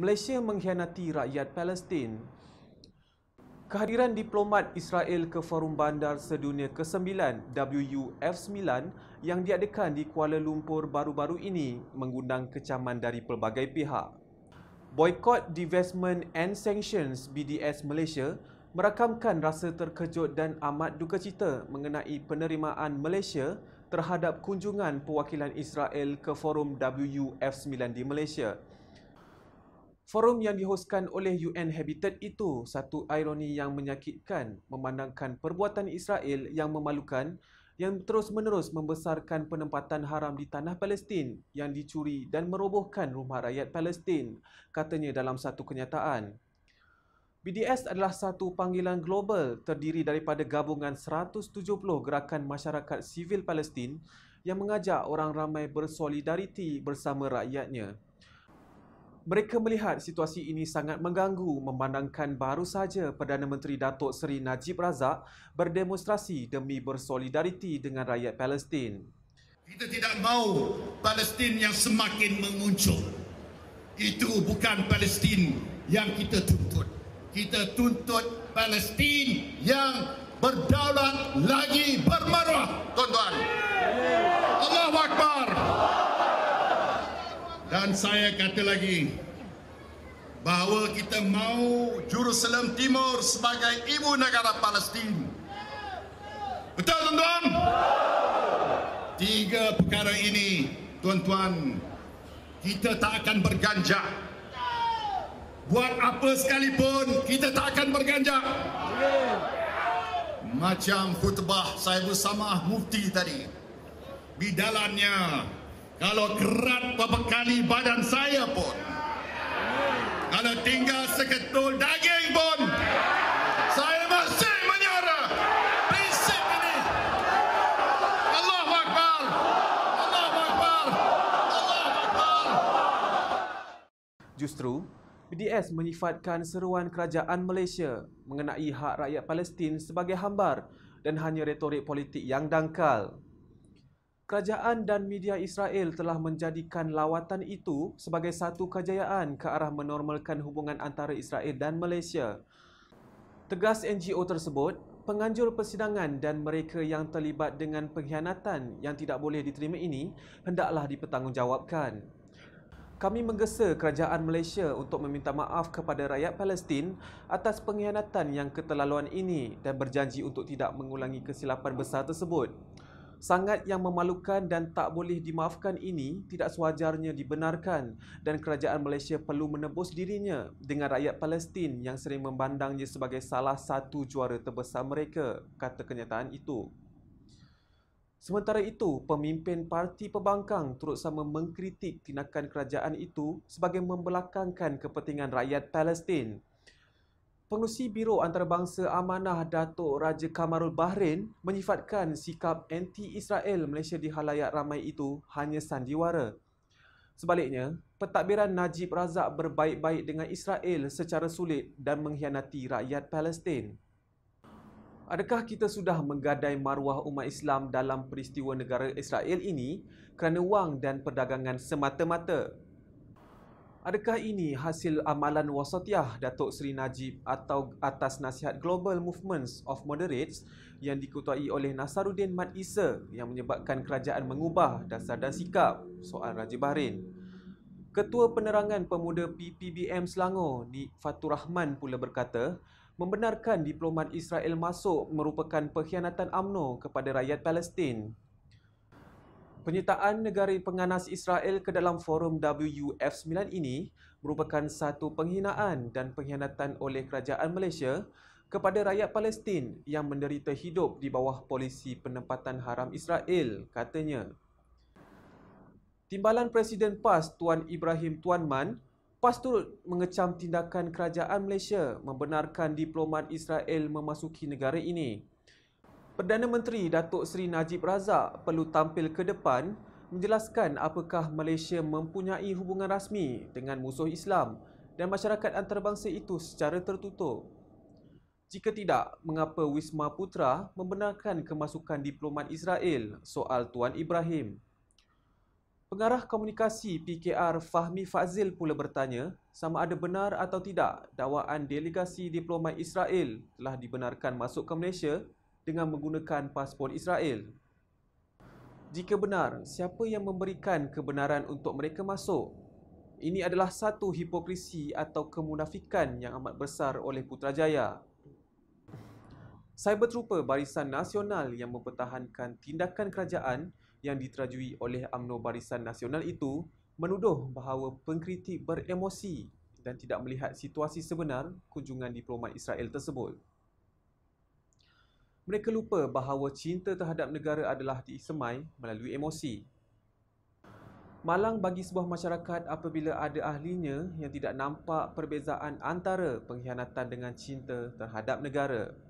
Malaysia mengkhianati rakyat Palestin. Kehadiran diplomat Israel ke Forum Bandar Sedunia ke-9 WUF9 yang diadakan di Kuala Lumpur baru-baru ini mengundang kecaman dari pelbagai pihak. Boycott, Divestment and Sanctions BDS Malaysia merakamkan rasa terkejut dan amat duka cita mengenai penerimaan Malaysia terhadap kunjungan perwakilan Israel ke Forum WUF9 di Malaysia. Forum yang dihoskan oleh UN Habitat itu satu ironi yang menyakitkan memandangkan perbuatan Israel yang memalukan yang terus-menerus membesarkan penempatan haram di tanah Palestin yang dicuri dan merobohkan rumah rakyat Palestin katanya dalam satu kenyataan. BDS adalah satu panggilan global terdiri daripada gabungan 170 gerakan masyarakat sivil Palestin yang mengajak orang ramai bersolidariti bersama rakyatnya. Mereka melihat situasi ini sangat mengganggu memandangkan baru saja Perdana Menteri Datuk Seri Najib Razak berdemonstrasi demi bersolidariti dengan rakyat Palestin. Kita tidak mahu Palestin yang semakin menguncup. Itu bukan Palestin yang kita tuntut. Kita tuntut Palestin yang berdaulat lagi bermarah. Tuan-tuan. Allahu Akbar dan saya kata lagi bahawa kita mahu Jerusalem Timur sebagai ibu negara Palestin. Betul tuan-tuan? Tiga perkara ini tuan-tuan kita tak akan berganjak. Buat apa sekalipun kita tak akan berganjak. Macam khutbah saya bersama mufti tadi. Bidalannya kalau gerak beberapa kali badan saya pun kalau tinggal seketul daging pun saya masih menyerah prinsip ini Allah Akbar Allah Akbar Allah Akbar justru BDS menyifatkan seruan kerajaan Malaysia mengenai hak rakyat Palestin sebagai hambar dan hanya retorik politik yang dangkal. Kerajaan dan media Israel telah menjadikan lawatan itu sebagai satu kejayaan ke arah menormalkan hubungan antara Israel dan Malaysia. Tegas NGO tersebut, penganjur persidangan dan mereka yang terlibat dengan pengkhianatan yang tidak boleh diterima ini hendaklah dipertanggungjawabkan. Kami menggesa kerajaan Malaysia untuk meminta maaf kepada rakyat Palestin atas pengkhianatan yang keterlaluan ini dan berjanji untuk tidak mengulangi kesilapan besar tersebut, sangat yang memalukan dan tak boleh dimaafkan ini tidak sewajarnya dibenarkan dan kerajaan Malaysia perlu menebus dirinya dengan rakyat Palestin yang sering memandangnya sebagai salah satu juara terbesar mereka kata kenyataan itu Sementara itu, pemimpin parti pembangkang turut sama mengkritik tindakan kerajaan itu sebagai membelakangkan kepentingan rakyat Palestin Pengerusi Biro Antarabangsa Amanah Datuk Raja Kamarul Bahrain menyifatkan sikap anti-Israel Malaysia di halayak ramai itu hanya sandiwara. Sebaliknya, pentadbiran Najib Razak berbaik-baik dengan Israel secara sulit dan mengkhianati rakyat Palestin. Adakah kita sudah menggadai maruah umat Islam dalam peristiwa negara Israel ini kerana wang dan perdagangan semata-mata? Adakah ini hasil amalan wasatiyah Datuk Seri Najib atau atas nasihat Global Movements of Moderates yang dikutuai oleh Nasaruddin Mat Isa yang menyebabkan kerajaan mengubah dasar dan sikap soal Raja Bahrain? Ketua Penerangan Pemuda PPBM Selangor, Nik Fatur Rahman pula berkata, membenarkan diplomat Israel masuk merupakan pengkhianatan AMNO kepada rakyat Palestin Penyertaan negara penganas Israel ke dalam forum WUF9 ini merupakan satu penghinaan dan pengkhianatan oleh kerajaan Malaysia kepada rakyat Palestin yang menderita hidup di bawah polisi penempatan haram Israel, katanya. Timbalan Presiden PAS Tuan Ibrahim Tuan Man PAS turut mengecam tindakan kerajaan Malaysia membenarkan diplomat Israel memasuki negara ini. Perdana Menteri Datuk Seri Najib Razak perlu tampil ke depan menjelaskan apakah Malaysia mempunyai hubungan rasmi dengan musuh Islam dan masyarakat antarabangsa itu secara tertutup. Jika tidak, mengapa Wisma Putra membenarkan kemasukan diplomat Israel soal Tuan Ibrahim? Pengarah komunikasi PKR Fahmi Fazil pula bertanya sama ada benar atau tidak dakwaan delegasi diplomat Israel telah dibenarkan masuk ke Malaysia dengan menggunakan pasport Israel. Jika benar, siapa yang memberikan kebenaran untuk mereka masuk? Ini adalah satu hipokrisi atau kemunafikan yang amat besar oleh Putrajaya. Cyber Trooper Barisan Nasional yang mempertahankan tindakan kerajaan yang diterajui oleh UMNO Barisan Nasional itu menuduh bahawa pengkritik beremosi dan tidak melihat situasi sebenar kunjungan diplomat Israel tersebut. Mereka lupa bahawa cinta terhadap negara adalah diisemai melalui emosi. Malang bagi sebuah masyarakat apabila ada ahlinya yang tidak nampak perbezaan antara pengkhianatan dengan cinta terhadap negara.